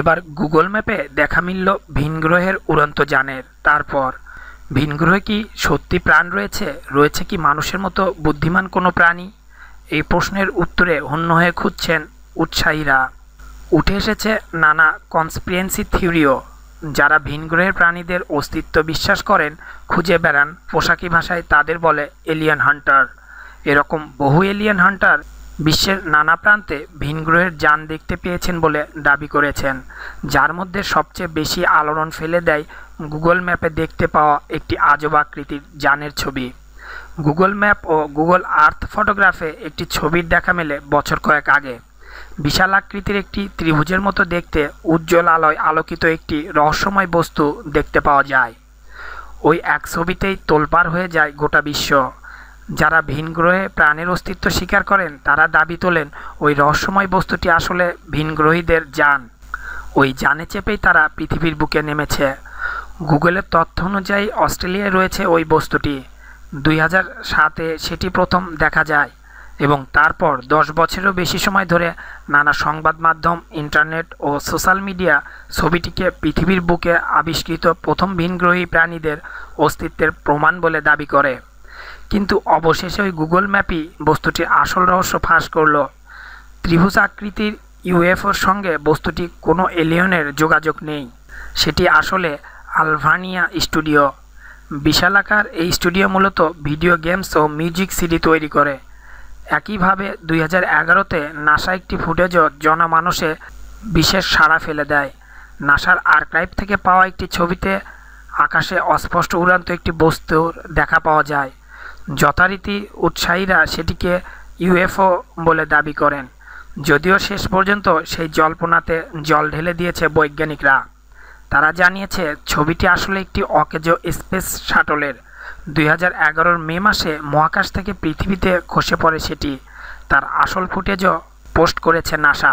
এবার গুগল ম্যাপে দেখা মিলল ভিনগ্রহের উড়ন্ত যানের তারপর ভিনগ্রহে কি সত্যি প্রাণ রয়েছে রয়েছে কি মানুষের মতো বুদ্ধিমান কোনো প্রাণী এই প্রশ্নের উত্তরে হন্য হয়ে খুঁজছেন উৎসাহীরা উঠে এসেছে নানা কনসপিরিয়েন্সি থিওরিও যারা ভিনগ্রহের প্রাণীদের অস্তিত্ব বিশ্বাস করেন খুঁজে বেড়ান পোশাকি ভাষায় তাদের বলে এলিয়ান হান্টার এরকম বহু এলিয়ান হান্টার বিশ্বের নানা প্রান্তে ভিনগ্রহের যান দেখতে পেয়েছেন বলে দাবি করেছেন যার মধ্যে সবচেয়ে বেশি আলোড়ন ফেলে দেয় গুগল ম্যাপে দেখতে পাওয়া একটি আজব আকৃতির যানের ছবি গুগল ম্যাপ ও গুগল আর্থ ফটোগ্রাফে একটি ছবির দেখা মেলে বছর কয়েক আগে বিশাল আকৃতির একটি ত্রিভুজের মতো দেখতে উজ্জ্বল আলোয় আলোকিত একটি রহস্যময় বস্তু দেখতে পাওয়া যায় ওই এক ছবিতেই তোলপার হয়ে যায় গোটা বিশ্ব যারা ভিন গ্রহে প্রাণের অস্তিত্ব স্বীকার করেন তারা দাবি তোলেন ওই রহস্যময় বস্তুটি আসলে ভিনগ্রহীদের যান ওই যানে চেপেই তারা পৃথিবীর বুকে নেমেছে গুগলের তথ্য অনুযায়ী অস্ট্রেলিয়ায় রয়েছে ওই বস্তুটি দুই হাজার সাতে সেটি প্রথম দেখা যায় এবং তারপর দশ বছরেরও বেশি সময় ধরে নানা সংবাদ মাধ্যম ইন্টারনেট ও সোশ্যাল মিডিয়া ছবিটিকে পৃথিবীর বুকে আবিষ্কৃত প্রথম ভিনগ্রহী প্রাণীদের অস্তিত্বের প্রমাণ বলে দাবি করে কিন্তু অবশেষে ওই গুগল ম্যাপই বস্তুটির আসল রহস্য ফাঁস করল ত্রিভুজ আকৃতির ইউএফওর সঙ্গে বস্তুটি কোনো এলিয়নের যোগাযোগ নেই সেটি আসলে আলভানিয়া স্টুডিও বিশালাকার এই স্টুডিও মূলত ভিডিও গেমস ও মিউজিক সিডি তৈরি করে একইভাবে দুই হাজার এগারোতে নাসা একটি ফুটেজও জনমানসে বিশেষ সাড়া ফেলে দেয় নাসার আর্কাইভ থেকে পাওয়া একটি ছবিতে আকাশে অস্পষ্ট উড়ান্ত একটি বস্তুর দেখা পাওয়া যায় যথারীতি উৎসাহীরা সেটিকে ইউএফও বলে দাবি করেন যদিও শেষ পর্যন্ত সেই জল্পনাতে জল ঢেলে দিয়েছে বৈজ্ঞানিকরা তারা জানিয়েছে ছবিটি আসলে একটি অকেজ স্পেস শাটলের দুই হাজার মে মাসে মহাকাশ থেকে পৃথিবীতে খসে পড়ে সেটি তার আসল ফুটেজও পোস্ট করেছে নাসা